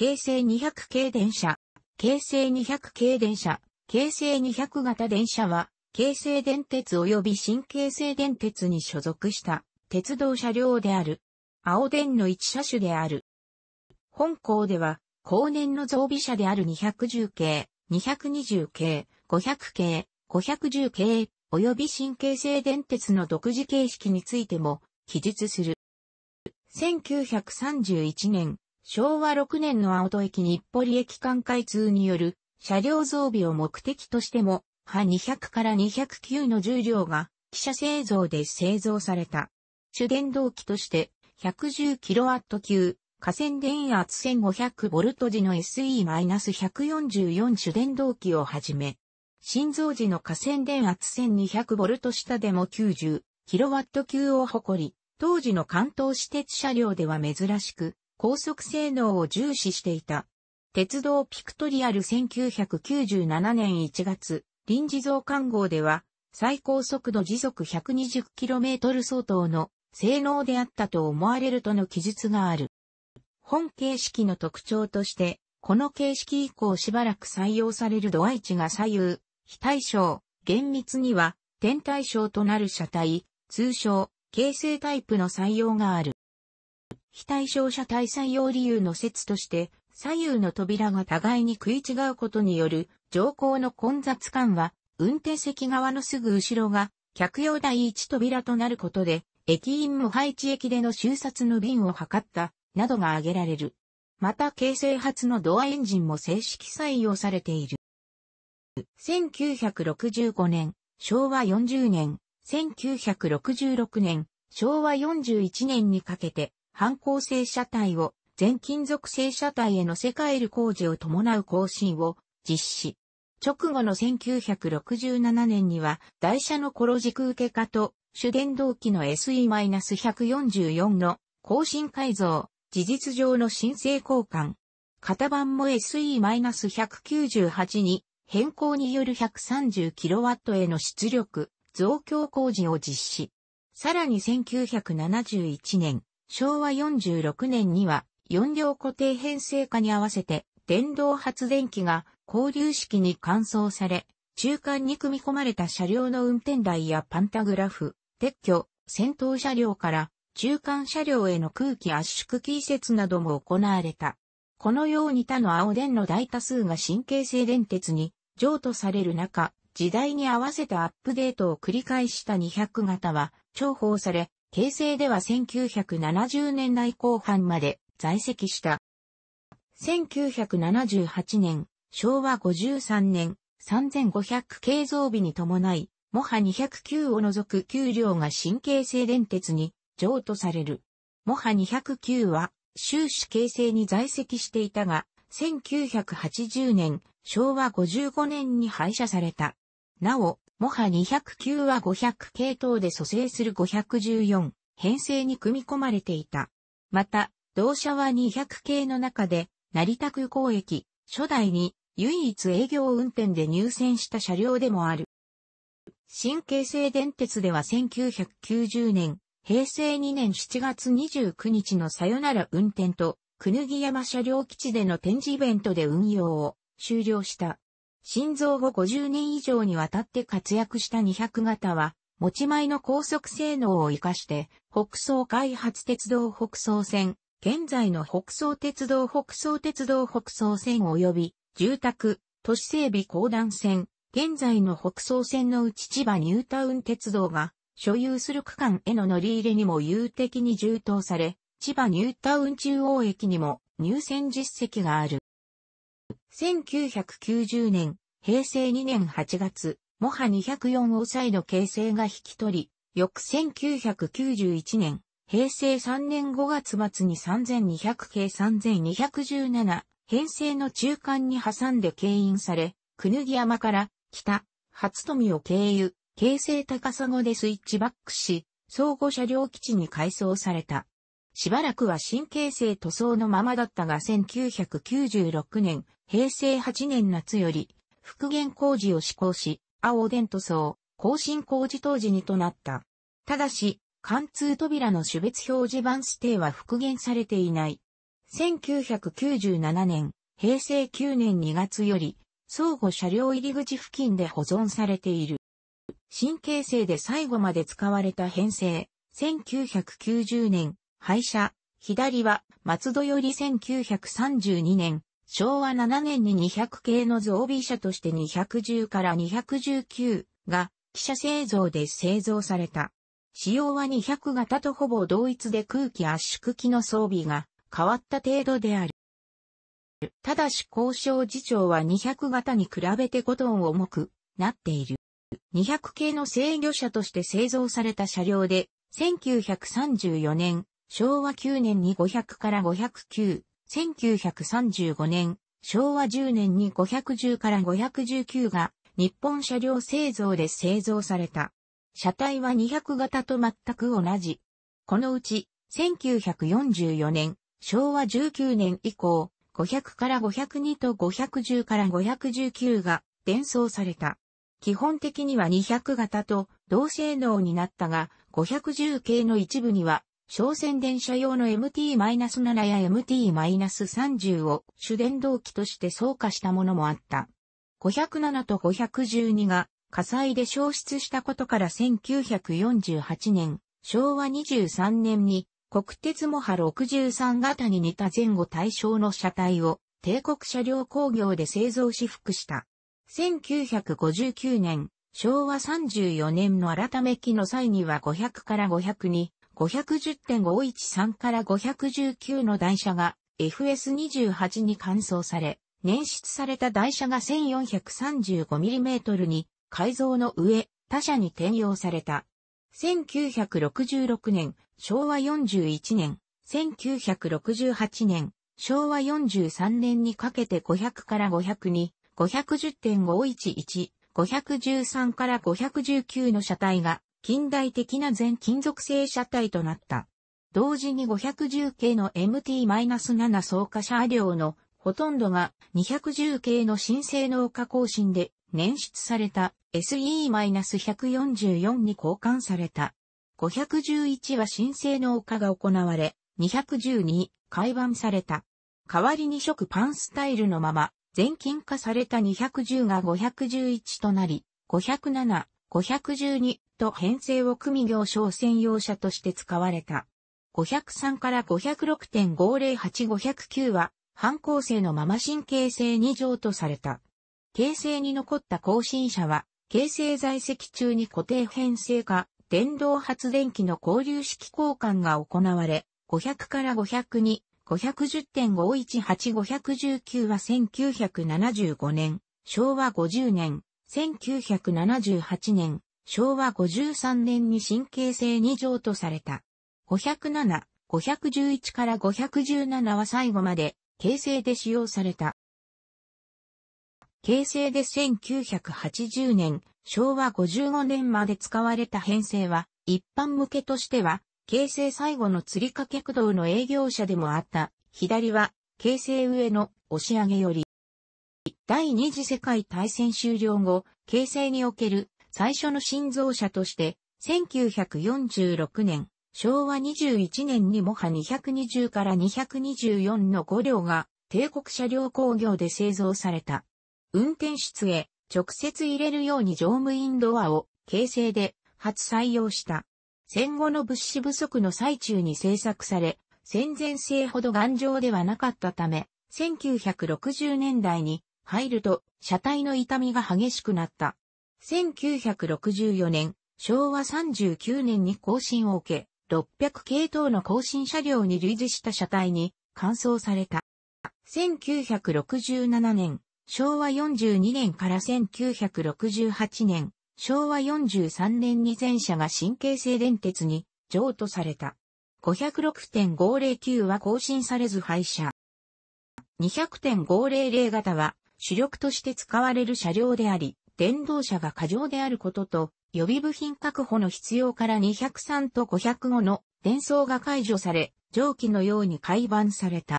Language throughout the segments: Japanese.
京成200系電車、京成200系電車、京成200型電車は、京成電鉄及び新京成電鉄に所属した鉄道車両である。青電の一車種である。本校では、後年の増備車である210系、220系、500系、510系、及び新京成電鉄の独自形式についても記述する。1931年、昭和6年の青戸駅日暮里駅間開通による車両増備を目的としても、派200から209の重量が、汽車製造で製造された。主電動機として、110kW 級、河川電圧 1500V 時の SE-144 主電動機をはじめ、心臓時の河川電圧 1200V 下でも 90kW 級を誇り、当時の関東私鉄車両では珍しく、高速性能を重視していた。鉄道ピクトリアル1997年1月、臨時増刊号では、最高速度時速 120km 相当の性能であったと思われるとの記述がある。本形式の特徴として、この形式以降しばらく採用される度合い値が左右、非対称、厳密には、天対称となる車体、通称、形成タイプの採用がある。非対象者対採用理由の説として、左右の扉が互いに食い違うことによる乗降の混雑感は、運転席側のすぐ後ろが客用第一扉となることで、駅員も配置駅での収殺の便を図った、などが挙げられる。また、京成発のドアエンジンも正式採用されている。1965年、昭和40年、1966年、昭和41年にかけて、反抗性車体を全金属製車体への世界ル工事を伴う更新を実施。直後の1967年には台車のコロ軸受け化と主電動機の SE-144 の更新改造、事実上の申請交換。型番も SE-198 に変更による 130kW への出力増強工事を実施。さらに1971年、昭和46年には4両固定編成化に合わせて電動発電機が交流式に換装され、中間に組み込まれた車両の運転台やパンタグラフ、撤去、先頭車両から中間車両への空気圧縮機移設なども行われた。このように他の青電の大多数が神経性電鉄に譲渡される中、時代に合わせたアップデートを繰り返した200型は重宝され、形成では1970年代後半まで在籍した。1978年、昭和53年、3500系増備に伴い、モハ209を除く給料が新京成電鉄に譲渡される。モハ209は終始形成に在籍していたが、1980年、昭和55年に廃車された。なお、モハ209は500系統で蘇生する514編成に組み込まれていた。また、同社は200系の中で、成田空港駅、初代に唯一営業運転で入線した車両でもある。新京成電鉄では1990年、平成2年7月29日のさよなら運転と、くぬぎ山車両基地での展示イベントで運用を終了した。心臓後50年以上にわたって活躍した200型は、持ち前の高速性能を活かして、北総開発鉄道北総線、現在の北総鉄道北総鉄道北総線及び、住宅、都市整備公団線、現在の北総線のうち千葉ニュータウン鉄道が、所有する区間への乗り入れにも有的に充当され、千葉ニュータウン中央駅にも入線実績がある。1990年、平成2年8月、モハ204を再度形成が引き取り、翌1991年、平成3年5月末に3200系3217、編成の中間に挟んで牽引され、くぬぎ山から北、初富を経由、京成高砂でスイッチバックし、相互車両基地に改装された。しばらくは新形成塗装のままだったが1996年、平成8年夏より、復元工事を施行し、青電塗装、更新工事当時にとなった。ただし、貫通扉の種別表示板指定は復元されていない。1997年、平成9年2月より、相互車両入り口付近で保存されている。新形成で最後まで使われた編成、1990年、廃車、左は松戸より1932年、昭和7年に200系の増備車として210から219が汽車製造で製造された。仕様は200型とほぼ同一で空気圧縮機の装備が変わった程度である。ただし交渉次長は200型に比べて5トン重くなっている。200系の制御車として製造された車両で、1934年、昭和9年に500から509、1935年、昭和10年に510から519が日本車両製造で製造された。車体は200型と全く同じ。このうち、1944年、昭和19年以降、500から502と510から519が伝送された。基本的には200型と同性能になったが、510系の一部には小線電車用の MT-7 や MT-30 を主電動機として走化したものもあった。507と512が火災で消失したことから1948年、昭和23年に国鉄モハ63型に似た前後対象の車体を帝国車両工業で製造し服した。1959年、昭和34年の改め期の際には500から502 510.513から519の台車が FS28 に換装され、捻出された台車が 1435mm に改造の上、他社に転用された。1966年、昭和41年、1968年、昭和43年にかけて500から502、510.511、513から519の車体が近代的な全金属製車体となった。同時に510系の MT-7 装加車両のほとんどが210系の新性能化更新で捻出された SE-144 に交換された。511は新性能化が行われ、210に改版された。代わりに色パンスタイルのまま、全金化された210が511となり、507、512、ト編成を組業商専用車として使われた。503から506.508509は、反抗性のまま新形成2乗とされた。形成に残った更新車は、形成在籍中に固定編成か、電動発電機の交流式交換が行われ、500から502、510.518519は1975年、昭和50年、1978年、昭和53年に神経性2条とされた。507、511から517は最後まで、形成で使用された。形成で1980年、昭和55年まで使われた編成は、一般向けとしては、形成最後の釣り掛け駆動の営業者でもあった。左は、形成上の押し上げより。第二次世界大戦終了後、形成における最初の新造車として、1946年、昭和21年にモハ220から224の5両が帝国車両工業で製造された。運転室へ直接入れるように乗務員ドアを形成で初採用した。戦後の物資不足の最中に製作され、戦前性ほど頑丈ではなかったため、1960年代に入ると車体の痛みが激しくなった。1964年、昭和39年に更新を受け、600系統の更新車両に類似した車体に換装された。1967年、昭和42年から1968年、昭和43年に全車が神経性電鉄に譲渡された。506.509は更新されず廃車。200.500型は主力として使われる車両であり、電動車が過剰であることと、予備部品確保の必要から203と505の伝送が解除され、蒸気のように改版された。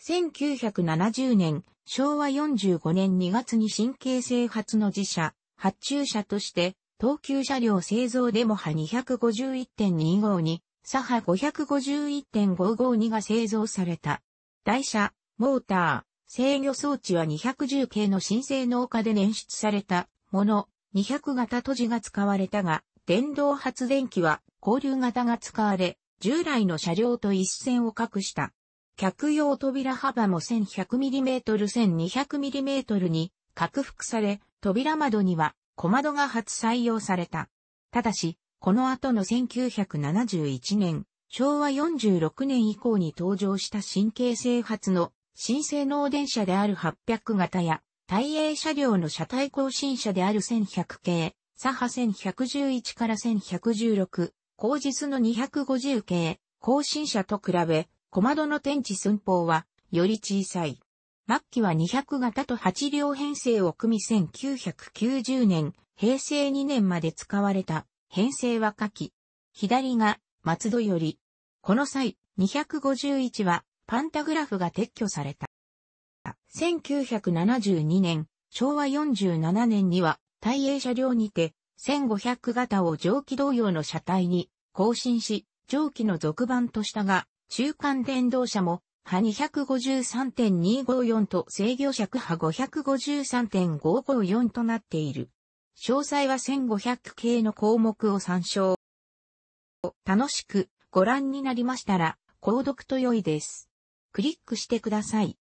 1970年、昭和45年2月に神経制発の自社、発注者として、東急車両製造デモ波251.25に、左波551.552が製造された。台車、モーター、制御装置は210系の新性能化で捻出されたもの、200型閉じが使われたが、電動発電機は交流型が使われ、従来の車両と一線を画した。客用扉幅も 1100mm1200mm に拡幅され、扉窓には小窓が初採用された。ただし、この後の1971年、昭和46年以降に登場した神経整発の新性能電車である800型や、大英車両の車体更新車である1100系、左派1111から1116、後日の250系、更新車と比べ、小窓の天地寸法は、より小さい。末期は200型と8両編成を組み1990年、平成2年まで使われた、編成は下記。左が、松戸より。この際、251は、パンタグラフが撤去された。1972年、昭和47年には、大英車両にて、1500型を蒸気同様の車体に更新し、蒸気の続版としたが、中間電動車も、派253.254と制御尺派553.554となっている。詳細は1500系の項目を参照。楽しくご覧になりましたら、購読と良いです。クリックしてください。